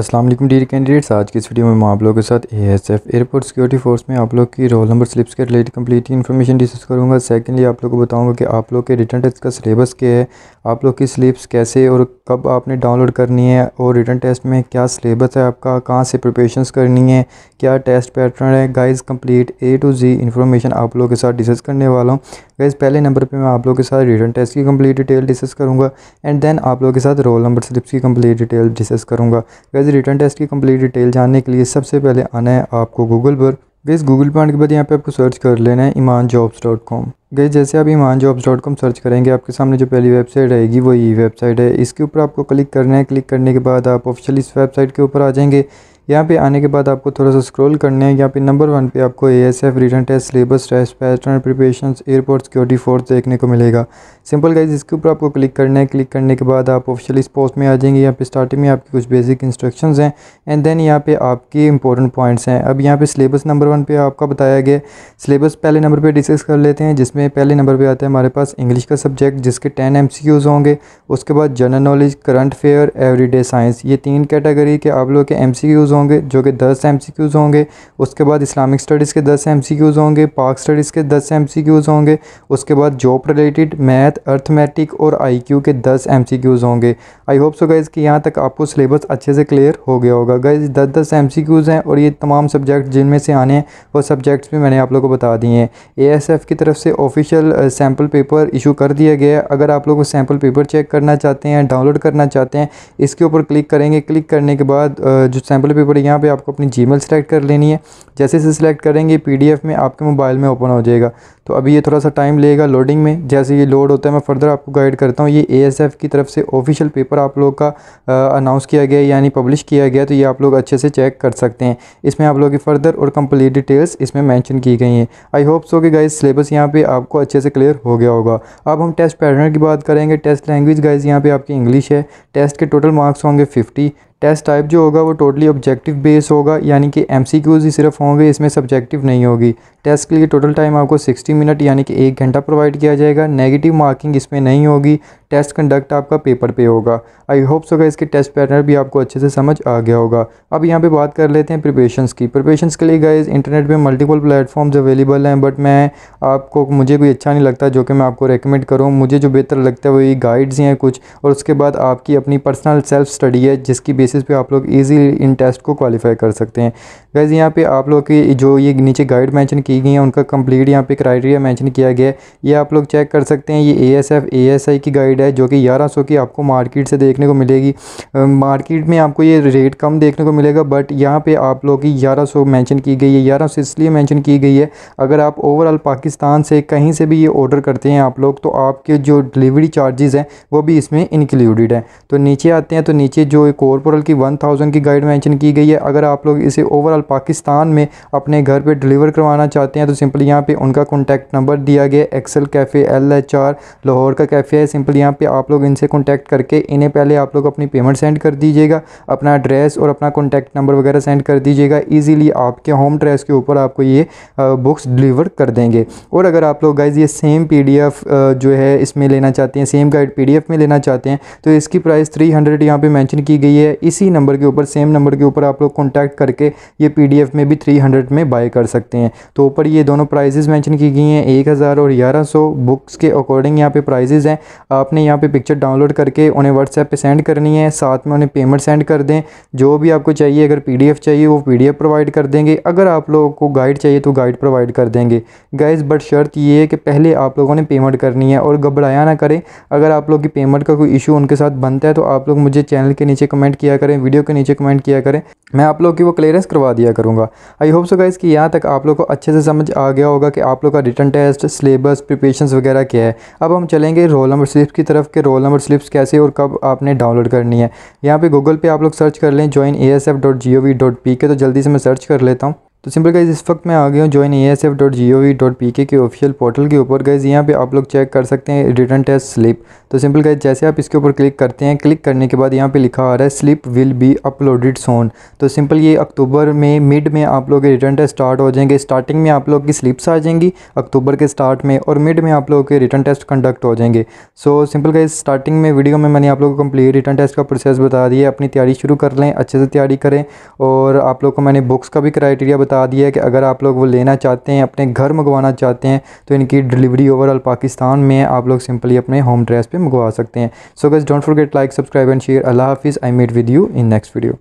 अस्सलाम वालेकुम dear candidates आज की इस वीडियो में मैं आप लोगों के साथ एएसएफ एयरपोर्ट सिक्योरिटी फोर्स में आप लोग की रोल नंबर स्लिप्स के रिलेटेड कंप्लीट इन्फॉर्मेशन डिस्कस करूंगा सेकंडली आप लोगों को बताऊंगा कि आप लोग के रिटर्न टेस्ट का सिलेबस क्या है आप लोग की स्लिप्स कैसे और कब आपने डाउनलोड करनी है और रिटर्न टेस्ट में क्या सिलेबस है आपका कहाँ से प्रिपरेशन करनी है क्या टेस्ट पैटर्न है guys complete A to Z information आप लोगों के साथ डिस्कस करने वाला हूँ गाइज पहले नंबर पर मैं आप लोगों के साथ रिटर्न टेस्ट की कम्प्लीट डिटेल डिस्कस करूँगा एंड देन आप लोगों के साथ रोल नंबर स्लिप्स की कम्प्लीट डिटेल डिस्कस करूँगा गाइज रिटर्न टेस्ट की कंप्लीट डिटेल जानने के लिए सबसे पहले आना है आपको गूगल पर गैस गूगल पर आने के बाद यहाँ पे आपको सर्च कर लेना है ईमान जॉब्स डॉट कॉम गई जैसे आप ईमान जॉब्स डॉट कॉम सर्च करेंगे आपके सामने जो पहली वेबसाइट रहेगी वो ये वेबसाइट है इसके ऊपर आपको क्लिक करना है क्लिक करने के बाद आप ऑफिशियल इस वेबसाइट के ऊपर आ जाएंगे यहाँ पे आने के बाद आपको थोड़ा सा स्क्रॉल करना है यहाँ पे नंबर वन पे आपको A S F written test syllabus test pattern preparation airport security force देखने को मिलेगा सिंपल गाइज इसके ऊपर आपको क्लिक करना है क्लिक करने के बाद आप ऑफिशियल इस पोस्ट में आ जाएंगे यहाँ पे स्टार्टिंग में आपकी कुछ बेसिक इंस्ट्रक्शन हैं एंड देन यहाँ पे आपके इंपॉर्टेंट पॉइंट्स हैं अब यहाँ पे सिलेबस नंबर वन पे आपका बताया गया सिलेबस पहले नंबर पर डिस्कस कर लेते हैं जिसमें पहले नंबर पर आता है हमारे पास इंग्लिश का सब्जेक्ट जिसके टेन एम होंगे उसके बाद general knowledge current affair everyday science ये तीन कैटेगरी के आप लोग के एम होंगे जो कि दस एम होंगे उसके बाद इस्लामिक स्टडीज़ के दस एम होंगे पाक स्टडीज़ के दस एम होंगे उसके बाद जॉब रिलेटेड मैथ अर्थमेटिक और आई के दस एम होंगे आई होप सो गाइज़ कि यहाँ तक आपको सिलेबस अच्छे से क्लियर हो गया होगा गाइज़ दस दस एम हैं और ये तमाम सब्जेक्ट जिनमें से आने हैं वो सब्जेक्ट्स भी मैंने आप लोगों को बता दिए हैं ए की तरफ से ऑफिशियल सैम्पल पेपर इशू कर दिया गया है अगर आप लोग सैम्पल पेपर चेक करना चाहते हैं डाउनलोड करना चाहते हैं इसके ऊपर क्लिक करेंगे क्लिक करने के बाद uh, जो सैम्पल पेपर पे पड़े यहाँ पे आपको अपनी जी मेल सेलेक्ट कर लेनी है जैसे इसे सिलेक्ट करेंगे पीडीएफ में आपके मोबाइल में ओपन हो जाएगा तो अभी ये थोड़ा सा टाइम लेगा लोडिंग में जैसे ये लोड होता है मैं फर्दर आपको गाइड करता हूँ ये एएसएफ की तरफ से ऑफिशियल पेपर आप लोग का अनाउंस किया गया यानी पब्लिश किया गया तो ये आप लोग अच्छे से चेक कर सकते हैं इसमें आप लोग की फर्दर और कंप्लीट डिटेल्स इसमें मैंशन की गई हैं आई होप सो कि गाइज सिलेबस यहाँ पर आपको अच्छे से क्लियर हो गया होगा अब हम टेस्ट पैटर्न की बात करेंगे टेस्ट लैंग्वेज गाइज यहाँ पर आपकी इंग्लिश है टेस्ट के टोटल मार्क्स होंगे फिफ्टी टेस्ट टाइप जो होगा वो टोटली ऑब्जेक्टिव बेस होगा यानी कि एम ही सिर्फ होंगे इसमें सब्जेक्टिव नहीं होगी टेस्ट के लिए टोटल टाइम आपको 60 मिनट यानी कि एक घंटा प्रोवाइड किया जाएगा नेगेटिव मार्किंग इसमें नहीं होगी टेस्ट कंडक्ट आपका पेपर पे होगा आई होप सो इसके टेस्ट पैटर्न भी आपको अच्छे से समझ आ गया होगा अब यहाँ पे बात कर लेते हैं प्रिपरेशंस की प्रिपरेशंस के लिए गाइज इंटरनेट पे मल्टीपल प्लेटफॉर्म्स अवेलेबल हैं बट मैं आपको मुझे कोई अच्छा नहीं लगता जो कि मैं आपको रेकमेंड करूँ मुझे जो बेहतर लगता है वही गाइड्स हैं कुछ और उसके बाद आपकी अपनी पर्सनल सेल्फ स्टडी है जिसकी बेसिस पे आप लोग ईजिली इन टेस्ट को क्वालिफाई कर सकते हैं गाइज़ यहाँ पर आप लोग की जो ये नीचे गाइड मैंशन की गई हैं उनका कंप्लीट यहाँ पे क्राइटेरिया मेंशन किया गया है ये आप लोग चेक कर सकते हैं ये एएसएफ एएसआई की गाइड है जो कि ग्यारह सौ की आपको मार्केट से देखने को मिलेगी मार्केट में आपको ये रेट कम देखने को मिलेगा बट यहाँ पर आप लोग की ग्यारह सौ मैंशन की गई है ग्यारह सौ इसलिए मैंशन की गई है अगर आप ओवरऑल पाकिस्तान से कहीं से भी ये ऑर्डर करते हैं आप लोग तो आपके जो डिलीवरी चार्जेज़ हैं वो भी इसमें इंक्लूडेड हैं तो नीचे आते हैं तो नीचे जो कॉरपोरल की वन थाउजेंड की गाइड मैंशन की गई है अगर आप लोग इसे ओवरऑल पाकिस्तान में अपने घर पर डिलीवर करवाना चाहते चाहते हैं तो सिंपली यहाँ पे उनका कॉन्टैक्ट नंबर दिया गया Excel cafe L H R Lahore का कैफ़े है सिंपली यहाँ पे आप लोग इनसे कॉन्टैक्ट करके इन्हें पहले आप लोग अपनी पेमेंट सेंड कर दीजिएगा अपना एड्रेस और अपना कॉन्टैक्ट नंबर वगैरह सेंड कर दीजिएगा ईजिली आपके होम एड्रेस के ऊपर आपको ये बुक्स डिलीवर कर देंगे और अगर आप लोग गाइज ये सेम पी जो है इसमें लेना चाहते हैं सेम गाइड पी में लेना चाहते हैं तो इसकी प्राइस थ्री हंड्रेड यहाँ पर मैंशन की गई है इसी नंबर के ऊपर सेम नंबर के ऊपर आप लोग कॉन्टैक्ट करके ये पी में भी थ्री हंड्रेड में बाय कर सकते हैं तो ऊपर ये दोनों प्राइजेज़ मैंशन की गई हैं एक हज़ार और ग्यारह सौ बुक्स के अकॉर्डिंग यहाँ पर प्राइजेज़ हैं आपने यहाँ पे पिक्चर डाउनलोड करके उन्हें व्हाट्सएप पर सेंड करनी है साथ में उन्हें पेमेंट सेंड कर दें जो भी आपको चाहिए अगर पी चाहिए वो पी प्रोवाइड कर देंगे अगर आप लोगों को गाइड चाहिए तो गाइड प्रोवाइड कर देंगे गाइज बट शर्त ये है कि पहले आप लोगों ने पेमेंट करनी है और घबराया ना करें अगर आप लोग की पेमेंट का कोई इशू उनके साथ बनता है तो आप लोग मुझे चैनल के नीचे कमेंट किया करें वीडियो के नीचे कमेंट किया करें मैं आप लोग की वो क्लियरेंस करवा दिया करूँगा आई होप सो गाइज़ कि यहाँ तक आप लोग को अच्छे से समझ आ गया होगा कि आप लोग का रिटर्न टेस्ट सिलेबस प्रिपेशन वगैरह क्या है अब हम चलेंगे रोल नंबर स्लिप्स की तरफ कि रोल नंबर स्लिप्स कैसे और कब आपने डाउनलोड करनी है यहाँ पे गूगल पे आप लोग सर्च कर लें join A S F dot G O V dot P K तो जल्दी से मैं सर्च कर लेता हूँ तो सिंपल गाइज इस वक्त मैं आ गया हूँ join E S F dot G O V dot P K के ऑफिशियल पोर्टल के ऊपर गाइज यहाँ पे आप लोग चेक कर सकते हैं रिटर्न टेस्ट स्लिप तो सिंपल गाइज जैसे आप इसके ऊपर क्लिक करते हैं क्लिक करने के बाद यहाँ पे लिखा आ रहा है slip will be uploaded soon तो सिंपल ये अक्टूबर में मिड में आप लोग रिटर्न टेस्ट स्टार्ट हो जाएंगे स्टार्टिंग में आप लोग की स्लिप्स आ जाएंगी अक्टूबर के स्टार्ट में और मिड में आप लोग के रिटर्न टेस्ट कंडक्ट हो जाएंगे सो सिंपल गाइज स्टार्टिंग में वीडियो में मैंने आप लोग को कम्प्लीट रिटर्न टेस्ट का प्रोसेस बता दिया अपनी तैयारी शुरू कर लें अच्छे से तैयारी करें और आप लोग को मैंने बुक्स का भी क्राइटेरिया बता दिया है कि अगर आप लोग वो लेना चाहते हैं अपने घर मंगवाना चाहते हैं तो इनकी डिलीवरी ओवरऑल पाकिस्तान में आप लोग सिंपली अपने होम ड्रेस पर मंगवा सकते हैं so guys don't forget like subscribe and share अल्लाह हाफिज़ I meet with you in next video